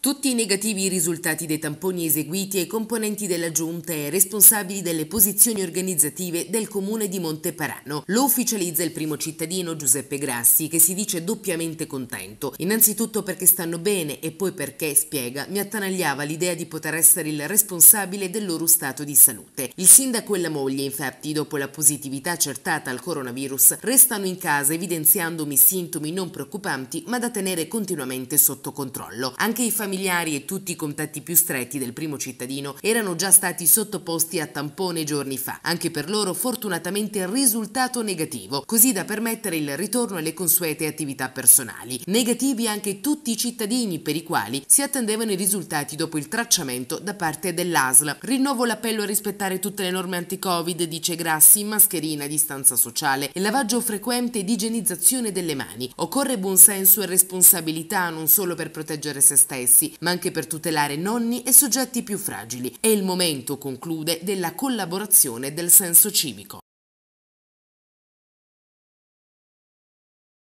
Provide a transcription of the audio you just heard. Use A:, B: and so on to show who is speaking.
A: Tutti i negativi risultati dei tamponi eseguiti ai componenti della giunta e responsabili delle posizioni organizzative del comune di Monteparano. Lo ufficializza il primo cittadino Giuseppe Grassi che si dice doppiamente contento. Innanzitutto perché stanno bene e poi perché, spiega, mi attanagliava l'idea di poter essere il responsabile del loro stato di salute. Il sindaco e la moglie infatti, dopo la positività accertata al coronavirus, restano in casa evidenziandomi sintomi non preoccupanti ma da tenere continuamente sotto controllo. Anche i familiari familiari e tutti i contatti più stretti del primo cittadino erano già stati sottoposti a tampone giorni fa. Anche per loro fortunatamente risultato negativo, così da permettere il ritorno alle consuete attività personali. Negativi anche tutti i cittadini per i quali si attendevano i risultati dopo il tracciamento da parte dell'ASL. Rinnovo l'appello a rispettare tutte le norme anti-Covid, dice Grassi, mascherina, distanza sociale e lavaggio frequente ed igienizzazione delle mani. Occorre buonsenso e responsabilità non solo per proteggere se stessi, stessi, ma anche per tutelare nonni e soggetti più fragili. È il momento, conclude, della collaborazione del senso civico.